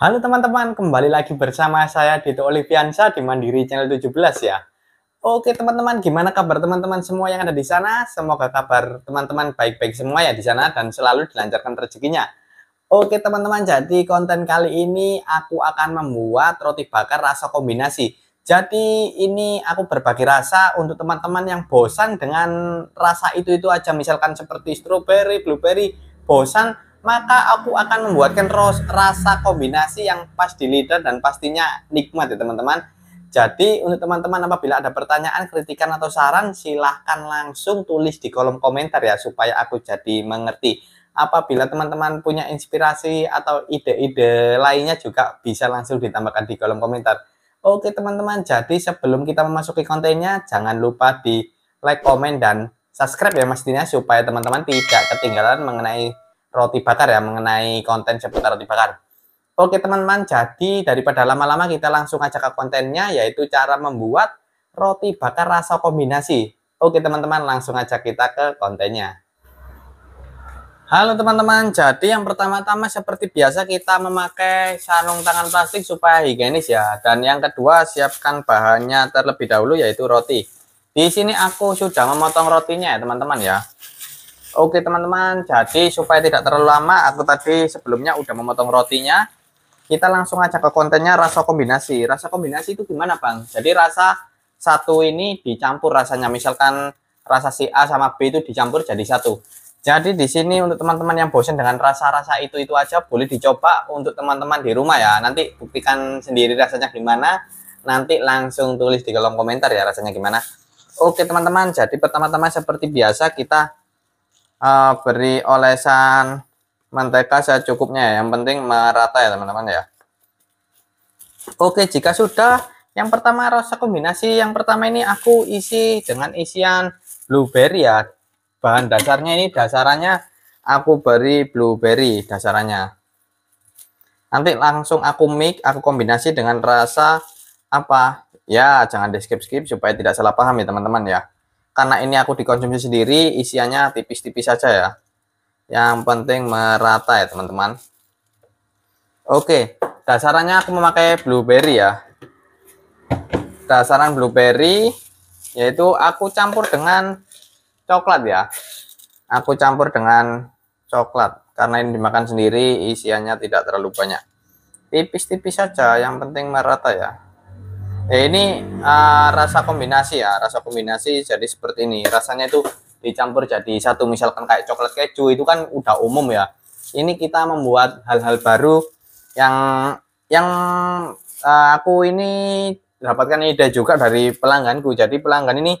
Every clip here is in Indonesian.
Halo teman-teman, kembali lagi bersama saya Dito Oliviansa di Mandiri Channel 17 ya. Oke teman-teman, gimana kabar teman-teman semua yang ada di sana? Semoga kabar teman-teman baik-baik semua ya di sana dan selalu dilancarkan rezekinya. Oke teman-teman, jadi konten kali ini aku akan membuat roti bakar rasa kombinasi. Jadi ini aku berbagi rasa untuk teman-teman yang bosan dengan rasa itu-itu aja. Misalkan seperti strawberry, blueberry, bosan maka aku akan membuatkan rasa kombinasi yang pas di lidah dan pastinya nikmat ya teman-teman. Jadi untuk teman-teman apabila ada pertanyaan, kritikan atau saran silahkan langsung tulis di kolom komentar ya supaya aku jadi mengerti. Apabila teman-teman punya inspirasi atau ide-ide lainnya juga bisa langsung ditambahkan di kolom komentar. Oke teman-teman, jadi sebelum kita memasuki kontennya jangan lupa di like, komen, dan subscribe ya mestinya supaya teman-teman tidak ketinggalan mengenai roti bakar ya mengenai konten seputar roti bakar. Oke teman-teman, jadi daripada lama-lama kita langsung aja ke kontennya yaitu cara membuat roti bakar rasa kombinasi. Oke teman-teman, langsung aja kita ke kontennya. Halo teman-teman, jadi yang pertama-tama seperti biasa kita memakai sarung tangan plastik supaya higienis ya. Dan yang kedua siapkan bahannya terlebih dahulu yaitu roti. Di sini aku sudah memotong rotinya ya teman-teman ya. Oke teman-teman, jadi supaya tidak terlalu lama, aku tadi sebelumnya udah memotong rotinya. Kita langsung aja ke kontennya rasa kombinasi. Rasa kombinasi itu gimana Bang? Jadi rasa satu ini dicampur rasanya. Misalkan rasa si A sama B itu dicampur jadi satu. Jadi di sini untuk teman-teman yang bosan dengan rasa-rasa itu-itu aja boleh dicoba untuk teman-teman di rumah ya. Nanti buktikan sendiri rasanya gimana. Nanti langsung tulis di kolom komentar ya rasanya gimana. Oke teman-teman, jadi pertama-tama seperti biasa kita uh, beri olesan mentega secukupnya ya. Yang penting merata ya teman-teman ya. Oke, jika sudah, yang pertama rasa kombinasi. Yang pertama ini aku isi dengan isian blueberry ya. Bahan dasarnya ini dasarannya aku beri blueberry dasarannya. Nanti langsung aku mix, aku kombinasi dengan rasa apa? Ya, jangan di skip-skip supaya tidak salah paham ya teman-teman ya karena ini aku dikonsumsi sendiri isiannya tipis-tipis saja ya yang penting merata ya teman-teman oke dasarnya aku memakai blueberry ya dasaran blueberry yaitu aku campur dengan coklat ya aku campur dengan coklat karena ini dimakan sendiri isiannya tidak terlalu banyak tipis-tipis saja yang penting merata ya ya ini uh, rasa kombinasi ya rasa kombinasi jadi seperti ini rasanya itu dicampur jadi satu misalkan kayak coklat keju itu kan udah umum ya ini kita membuat hal-hal baru yang yang uh, aku ini dapatkan ide juga dari pelangganku jadi pelanggan ini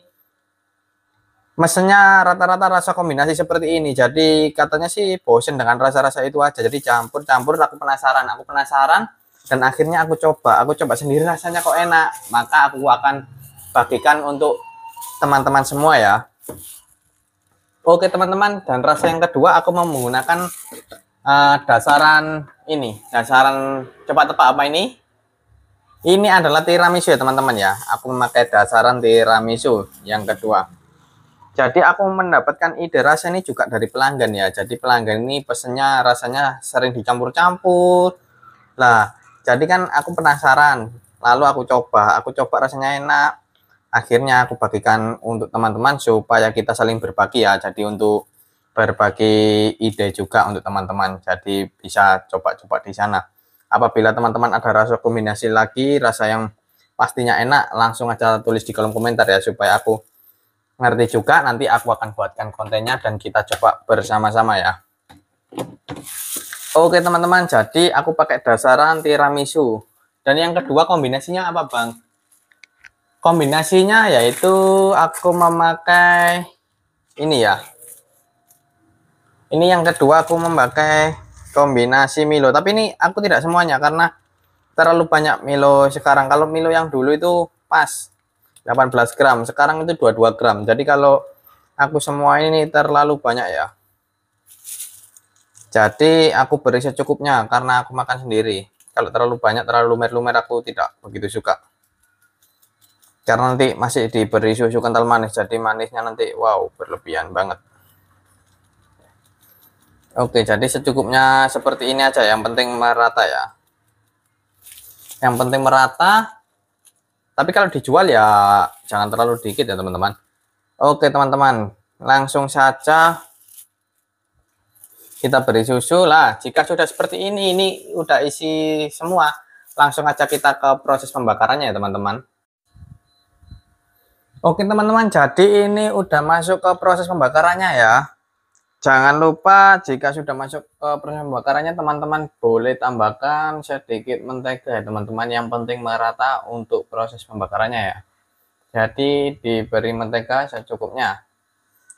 mesennya rata-rata rasa kombinasi seperti ini jadi katanya sih bosen dengan rasa-rasa itu aja jadi campur-campur aku penasaran aku penasaran dan akhirnya aku coba aku coba sendiri rasanya kok enak maka aku akan bagikan untuk teman-teman semua ya oke teman-teman dan rasa yang kedua aku mau menggunakan uh, dasaran ini dasaran cepat tepat apa ini ini adalah tiramisu ya teman-teman ya aku memakai dasaran tiramisu yang kedua jadi aku mendapatkan ide rasa ini juga dari pelanggan ya jadi pelanggan ini pesennya rasanya sering dicampur-campur lah jadi kan aku penasaran lalu aku coba aku coba rasanya enak akhirnya aku bagikan untuk teman-teman supaya kita saling berbagi ya jadi untuk berbagi ide juga untuk teman-teman jadi bisa coba-coba di sana apabila teman-teman ada rasa kombinasi lagi rasa yang pastinya enak langsung aja tulis di kolom komentar ya supaya aku ngerti juga nanti aku akan buatkan kontennya dan kita coba bersama-sama ya Oke teman-teman, jadi aku pakai dasaran tiramisu. Dan yang kedua kombinasinya apa bang? Kombinasinya yaitu aku memakai ini ya. Ini yang kedua aku memakai kombinasi Milo. Tapi ini aku tidak semuanya karena terlalu banyak Milo sekarang. Kalau Milo yang dulu itu pas 18 gram, sekarang itu 22 gram. Jadi kalau aku semua ini terlalu banyak ya. Jadi aku beri secukupnya karena aku makan sendiri. Kalau terlalu banyak, terlalu lumer-lumer aku tidak begitu suka. Karena nanti masih diberi susu kental manis, jadi manisnya nanti wow berlebihan banget. Oke, jadi secukupnya seperti ini aja. Yang penting merata ya. Yang penting merata. Tapi kalau dijual ya jangan terlalu dikit ya teman-teman. Oke teman-teman, langsung saja kita beri susu lah jika sudah seperti ini ini udah isi semua langsung aja kita ke proses pembakarannya ya teman-teman Oke teman-teman, jadi ini udah masuk ke proses pembakarannya ya. Jangan lupa jika sudah masuk ke proses pembakarannya teman-teman boleh tambahkan sedikit mentega ya teman-teman. Yang penting merata untuk proses pembakarannya ya. Jadi diberi mentega secukupnya.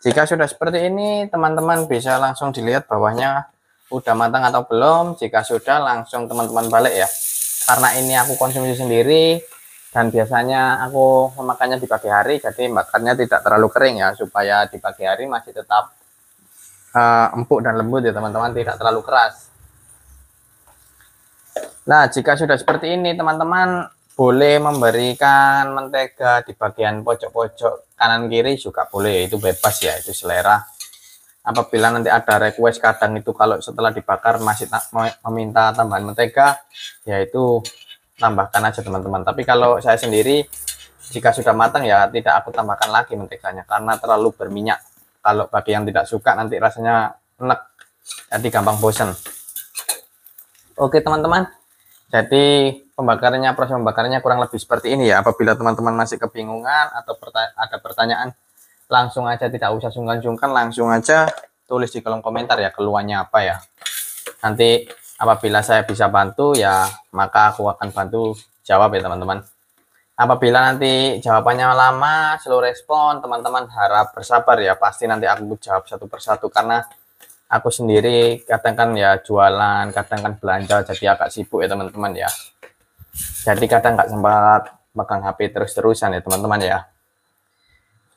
Jika sudah seperti ini, teman-teman bisa langsung dilihat bawahnya udah matang atau belum. Jika sudah, langsung teman-teman balik ya. Karena ini aku konsumsi sendiri dan biasanya aku memakannya di pagi hari, jadi makannya tidak terlalu kering ya, supaya di pagi hari masih tetap uh, empuk dan lembut ya teman-teman, tidak terlalu keras. Nah, jika sudah seperti ini teman-teman, boleh memberikan mentega di bagian pojok-pojok kanan kiri juga boleh itu bebas ya itu selera apabila nanti ada request kadang itu kalau setelah dibakar masih meminta tambahan mentega yaitu tambahkan aja teman-teman tapi kalau saya sendiri jika sudah matang ya tidak aku tambahkan lagi menteganya karena terlalu berminyak kalau bagi yang tidak suka nanti rasanya enak jadi gampang bosen oke teman-teman jadi pembakarannya proses pembakarannya kurang lebih seperti ini ya. Apabila teman-teman masih kebingungan atau ada pertanyaan langsung aja tidak usah sungkan-sungkan langsung aja tulis di kolom komentar ya Keluarnya apa ya. Nanti apabila saya bisa bantu ya maka aku akan bantu jawab ya teman-teman. Apabila nanti jawabannya lama, slow respon, teman-teman harap bersabar ya. Pasti nanti aku jawab satu persatu karena aku sendiri katakan ya jualan, katakan belanja jadi agak sibuk ya teman-teman ya. Jadi kadang nggak sempat megang HP terus-terusan ya teman-teman ya.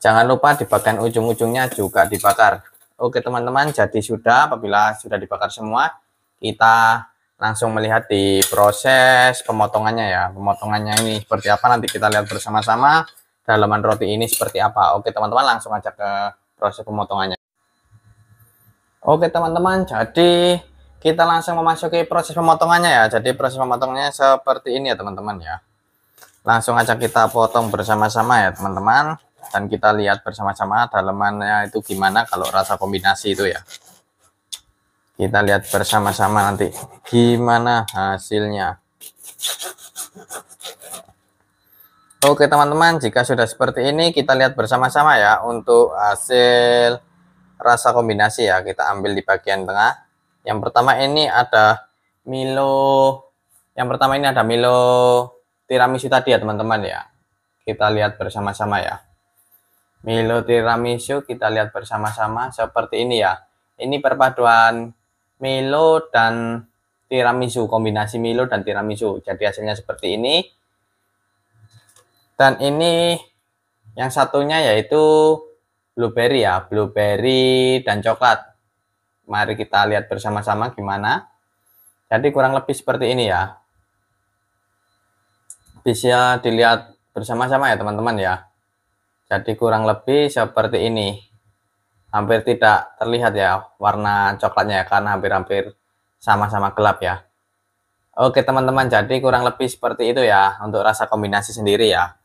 Jangan lupa di bagian ujung-ujungnya juga dibakar. Oke teman-teman, jadi sudah apabila sudah dibakar semua, kita langsung melihat di proses pemotongannya ya. Pemotongannya ini seperti apa nanti kita lihat bersama-sama dalaman roti ini seperti apa. Oke teman-teman langsung aja ke proses pemotongannya. Oke teman-teman, jadi kita langsung memasuki proses pemotongannya ya. Jadi proses pemotongannya seperti ini ya teman-teman ya. Langsung aja kita potong bersama-sama ya teman-teman. Dan kita lihat bersama-sama dalemannya itu gimana kalau rasa kombinasi itu ya. Kita lihat bersama-sama nanti gimana hasilnya. Oke teman-teman, jika sudah seperti ini kita lihat bersama-sama ya untuk hasil rasa kombinasi ya kita ambil di bagian tengah yang pertama ini ada Milo yang pertama ini ada Milo tiramisu tadi ya teman-teman ya kita lihat bersama-sama ya Milo tiramisu kita lihat bersama-sama seperti ini ya ini perpaduan Milo dan tiramisu kombinasi Milo dan tiramisu jadi hasilnya seperti ini dan ini yang satunya yaitu blueberry ya, blueberry dan coklat. Mari kita lihat bersama-sama gimana. Jadi kurang lebih seperti ini ya. Bisa dilihat bersama-sama ya teman-teman ya. Jadi kurang lebih seperti ini. Hampir tidak terlihat ya warna coklatnya ya karena hampir-hampir sama-sama gelap ya. Oke teman-teman, jadi kurang lebih seperti itu ya untuk rasa kombinasi sendiri ya.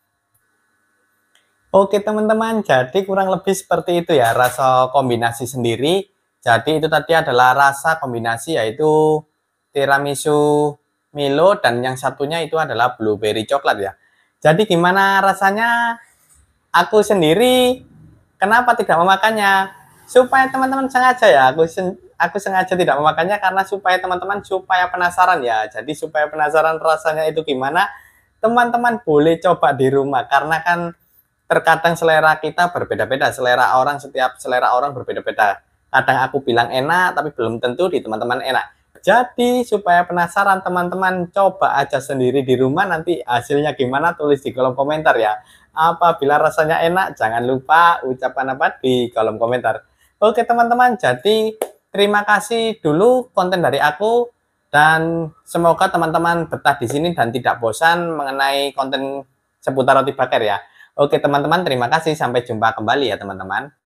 Oke teman-teman, jadi kurang lebih seperti itu ya rasa kombinasi sendiri. Jadi itu tadi adalah rasa kombinasi yaitu tiramisu Milo dan yang satunya itu adalah blueberry coklat ya. Jadi gimana rasanya? Aku sendiri kenapa tidak memakannya? Supaya teman-teman sengaja ya, aku sen aku sengaja tidak memakannya karena supaya teman-teman supaya penasaran ya. Jadi supaya penasaran rasanya itu gimana, teman-teman boleh coba di rumah karena kan terkadang selera kita berbeda-beda, selera orang setiap selera orang berbeda-beda. Kadang aku bilang enak, tapi belum tentu di teman-teman enak. Jadi supaya penasaran teman-teman coba aja sendiri di rumah nanti hasilnya gimana tulis di kolom komentar ya. Apabila rasanya enak jangan lupa ucapan apa di kolom komentar. Oke teman-teman, jadi terima kasih dulu konten dari aku dan semoga teman-teman betah di sini dan tidak bosan mengenai konten seputar roti bakar ya. Oke teman-teman, terima kasih. Sampai jumpa kembali ya teman-teman.